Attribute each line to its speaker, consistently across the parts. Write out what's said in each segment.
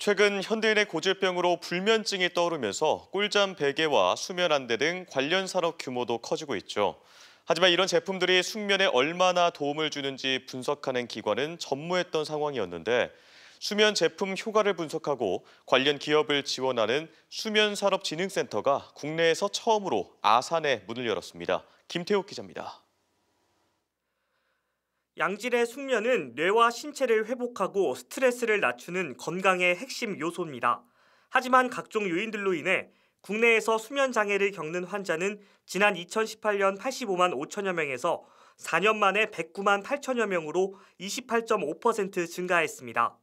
Speaker 1: 최근 현대인의 고질병으로 불면증이 떠오르면서 꿀잠 베개와 수면 안대 등 관련 산업 규모도 커지고 있죠. 하지만 이런 제품들이 숙면에 얼마나 도움을 주는지 분석하는 기관은 전무했던 상황이었는데 수면 제품 효과를 분석하고 관련 기업을 지원하는 수면산업진흥센터가 국내에서 처음으로 아산에 문을 열었습니다. 김태욱 기자입니다. 양질의 숙면은 뇌와 신체를 회복하고 스트레스를 낮추는
Speaker 2: 건강의 핵심 요소입니다. 하지만 각종 요인들로 인해 국내에서 수면 장애를 겪는 환자는 지난 2018년 85만 5천여 명에서 4년 만에 109만 8천여 명으로 28.5% 증가했습니다.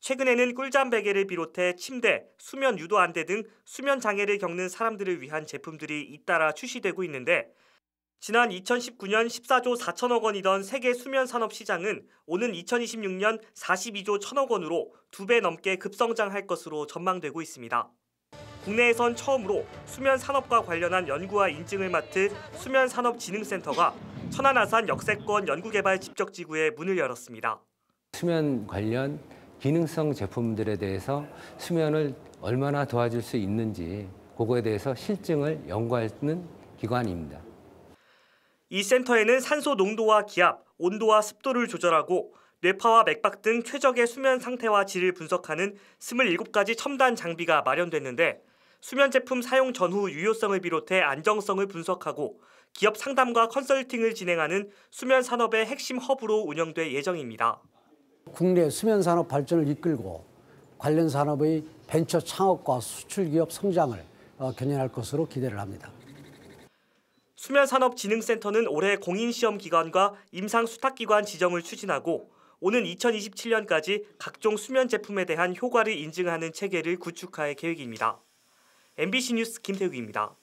Speaker 2: 최근에는 꿀잠 베개를 비롯해 침대, 수면 유도 안대 등 수면 장애를 겪는 사람들을 위한 제품들이 잇따라 출시되고 있는데 지난 2019년 14조 4천억 원이던 세계 수면 산업 시장은 오는 2026년 42조 1천억 원으로 두 배 넘게 급성장할 것으로 전망되고 있습니다. 국내에선 처음으로 수면 산업과 관련한 연구와 인증을 맡은 수면산업진흥센터가 천안아산 역세권 연구개발 집적지구에 문을 열었습니다.
Speaker 3: 수면 관련 기능성 제품들에 대해서 수면을 얼마나 도와줄 수 있는지 그거에 대해서 실증을 연구하는 기관입니다.
Speaker 2: 이 센터에는 산소 농도와 기압, 온도와 습도를 조절하고 뇌파와 맥박 등 최적의 수면 상태와 질을 분석하는 27가지 첨단 장비가 마련됐는데 수면 제품 사용 전후 유효성을 비롯해 안정성을 분석하고 기업 상담과 컨설팅을 진행하는 수면 산업의 핵심 허브로 운영될 예정입니다.
Speaker 4: 국내 수면 산업 발전을 이끌고 관련 산업의 벤처 창업과 수출 기업 성장을 어, 견인할 것으로 기대를 합니다.
Speaker 2: 수면산업진흥센터는 올해 공인시험기관과 임상수탁기관 지정을 추진하고 오는 2027년까지 각종 수면 제품에 대한 효과를 인증하는 체계를 구축할 계획입니다. MBC 뉴스 김태욱입니다.